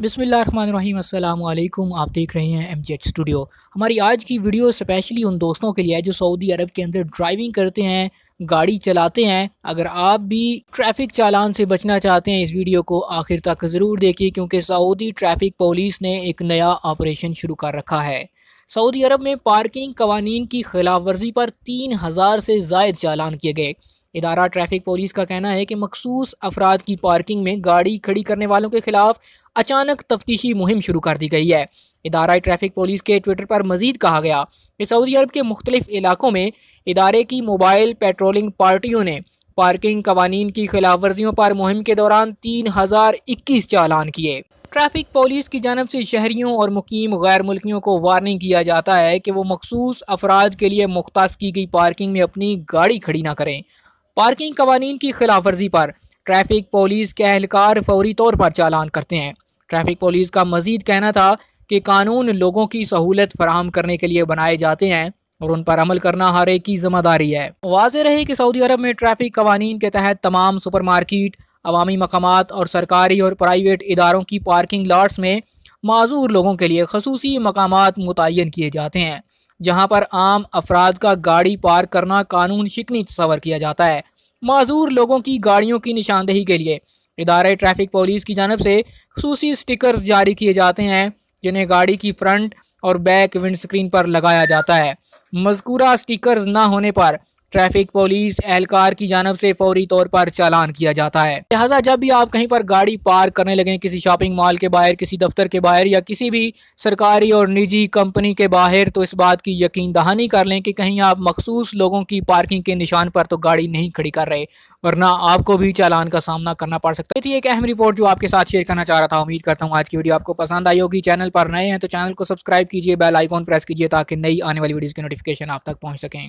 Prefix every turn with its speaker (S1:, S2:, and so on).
S1: बिसमीम् अल्लाम आप देख रहे हैं एम स्टूडियो हमारी आज की वीडियो स्पेशली उन दोस्तों के लिए है जो सऊदी अरब के अंदर ड्राइविंग करते हैं गाड़ी चलाते हैं अगर आप भी ट्रैफिक चालान से बचना चाहते हैं इस वीडियो को आखिर तक ज़रूर देखिए क्योंकि सऊदी ट्रैफिक पुलिस ने एक नया ऑपरेशन शुरू कर रखा है सऊदी अरब में पार्किंग कवानीन की खिलाफ वर्जी पर तीन हज़ार से जायद चालान किए गए इदारा ट्रैफिक पुलिस का कहना है कि मखसूस अफराद की पार्किंग में गाड़ी खड़ी करने वालों के खिलाफ अचानक तफ्तीशी मुहिम शुरू कर दी गई है इदारा ट्रैफिक पुलिस के ट्विटर पर मजीद कहा गया कि सऊदी अरब के मुख्तलिफ इलाकों में इदारे की मोबाइल पेट्रोलिंग पार्टियों ने पार्किंग कवानीन की खिलाफ वर्जियों पर मुहिम के दौरान तीन हज़ार इक्कीस चालान किए ट्रैफिक पुलिस की जानब से शहरियों और मुकीम गैर मुल्कियों को वार्निंग किया जाता है कि वो मखसूस अफराद के लिए मुख्त की गई पार्किंग में अपनी गाड़ी खड़ी ना करें पार्किंग कवानीन की खिलाफ वर्जी पर ट्रैफिक पुलिस के अहलकार फौरी तौर पर चालान करते हैं ट्रैफिक पुलिस का मजीद कहना था कि कानून लोगों की सहूलत फराहम करने के लिए बनाए जाते हैं और उन पर अमल करना हर एक की जिम्मेदारी है वाज रहे कि सऊदी अरब में ट्रैफिक कवानीन के तहत तमाम सुपर मार्केट अवामी मकाम और सरकारी और प्राइवेट इदारों की पार्किंग लाट्स में माजूर लोगों के लिए खसूसी मकाम मुतन किए जाते हैं जहाँ पर आम अफराद का गाड़ी पार्क करना कानून शिकनी तस्वर किया जाता है माजूर लोगों की गाड़ियों की निशानदेही के लिए इदारे ट्रैफिक पुलिस की जानब से खसूसी स्टिकर्स जारी किए जाते हैं जिन्हें गाड़ी की फ्रंट और बैक विंडस्क्रीन पर लगाया जाता है मजकूरा स्टिकर्स ना होने पर ट्रैफिक पुलिस एहलकार की जानब से फौरी तौर पर चालान किया जाता है लिहाजा जब भी आप कहीं पर गाड़ी पार्क करने लगे किसी शॉपिंग मॉल के बाहर किसी दफ्तर के बाहर या किसी भी सरकारी और निजी कंपनी के बाहर तो इस बात की यकीन दहानी कर लें कि कहीं आप मखसूस लोगों की पार्किंग के निशान पर तो गाड़ी नहीं खड़ी कर रहे वरना आपको भी चालान का सामना करना पड़ सकता है थी एक अहम रिपोर्ट जो आपके साथ शेयर करना चाह रहा था उम्मीद करता हूँ आज की वीडियो आपको पसंद आई होगी चैनल पर नए हैं तो चैनल को सब्सक्राइब कीजिए बेल आइकॉन प्रेस कीजिए ताकि नई आने वाली वीडियो की नोटिफिकेशन आप तक पहुँच सकें